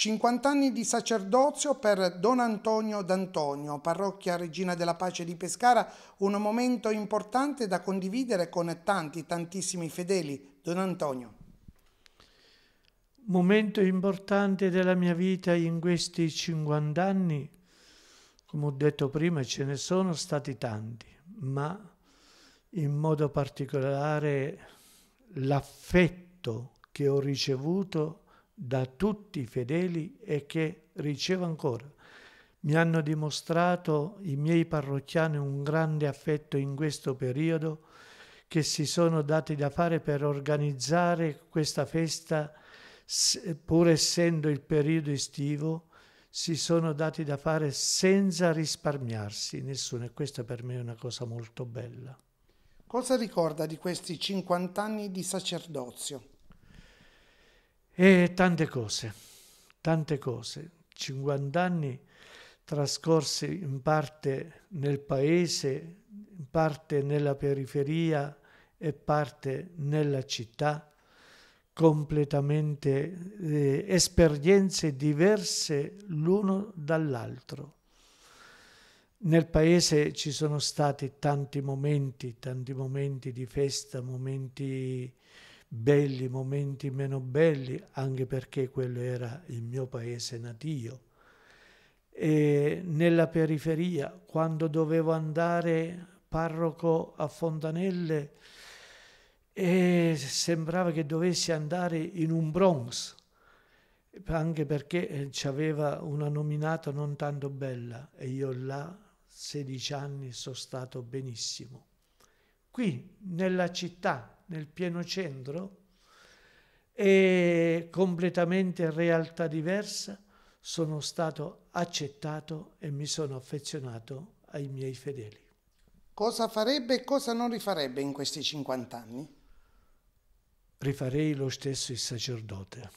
50 anni di sacerdozio per Don Antonio d'Antonio, parrocchia Regina della Pace di Pescara, un momento importante da condividere con tanti, tantissimi fedeli. Don Antonio. Momento importante della mia vita in questi 50 anni, come ho detto prima, ce ne sono stati tanti, ma in modo particolare l'affetto che ho ricevuto da tutti i fedeli e che ricevo ancora. Mi hanno dimostrato i miei parrocchiani un grande affetto in questo periodo che si sono dati da fare per organizzare questa festa, pur essendo il periodo estivo, si sono dati da fare senza risparmiarsi nessuno e questa per me è una cosa molto bella. Cosa ricorda di questi 50 anni di sacerdozio? E tante cose, tante cose. 50 anni trascorsi in parte nel paese, in parte nella periferia e parte nella città, completamente eh, esperienze diverse l'uno dall'altro. Nel paese ci sono stati tanti momenti, tanti momenti di festa, momenti belli, momenti meno belli, anche perché quello era il mio paese natio. E nella periferia, quando dovevo andare parroco a Fontanelle, e sembrava che dovessi andare in un Bronx, anche perché eh, aveva una nominata non tanto bella e io là 16 anni sono stato benissimo qui nella città, nel pieno centro, e completamente realtà diversa, sono stato accettato e mi sono affezionato ai miei fedeli. Cosa farebbe e cosa non rifarebbe in questi 50 anni? Rifarei lo stesso il sacerdote.